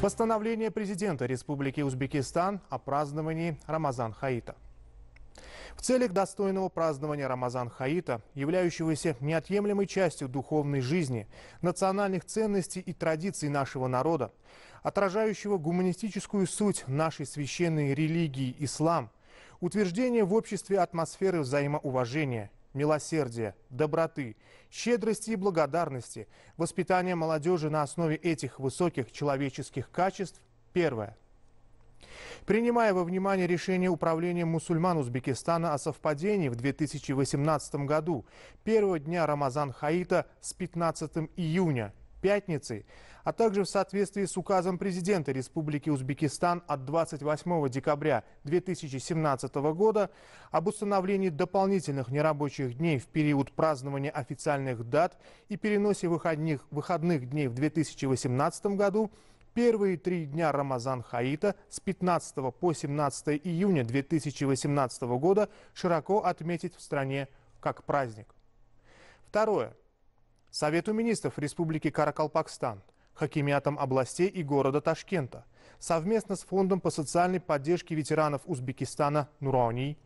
Постановление президента Республики Узбекистан о праздновании Рамазан Хаита. В целях достойного празднования Рамазан Хаита, являющегося неотъемлемой частью духовной жизни, национальных ценностей и традиций нашего народа, отражающего гуманистическую суть нашей священной религии ислам, утверждение в обществе атмосферы взаимоуважения милосердия, доброты, щедрости и благодарности, воспитание молодежи на основе этих высоких человеческих качеств – первое. Принимая во внимание решение Управления мусульман Узбекистана о совпадении в 2018 году, первого дня Рамазан Хаита с 15 июня, пятницы, а также в соответствии с указом президента Республики Узбекистан от 28 декабря 2017 года об установлении дополнительных нерабочих дней в период празднования официальных дат и переносе выходных, выходных дней в 2018 году первые три дня Рамазан Хаита с 15 по 17 июня 2018 года широко отметить в стране как праздник. Второе. Совету министров Республики Каракалпакстан – Хакимиатом областей и города Ташкента, совместно с Фондом по социальной поддержке ветеранов Узбекистана «Нурани»,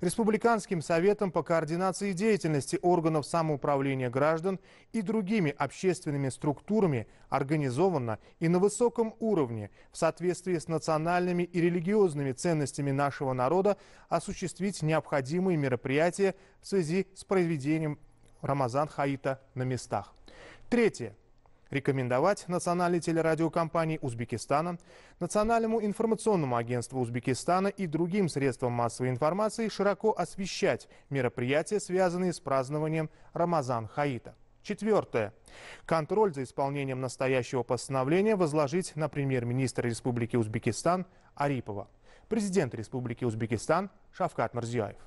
Республиканским советом по координации деятельности органов самоуправления граждан и другими общественными структурами организованно и на высоком уровне в соответствии с национальными и религиозными ценностями нашего народа осуществить необходимые мероприятия в связи с проведением Рамазан Хаита на местах. Третье рекомендовать Национальной телерадиокомпании Узбекистана, Национальному информационному агентству Узбекистана и другим средствам массовой информации широко освещать мероприятия, связанные с празднованием Рамазан Хаита. Четвертое. Контроль за исполнением настоящего постановления возложить на премьер-министра Республики Узбекистан Арипова, президент Республики Узбекистан Шавкат Мирзиаев.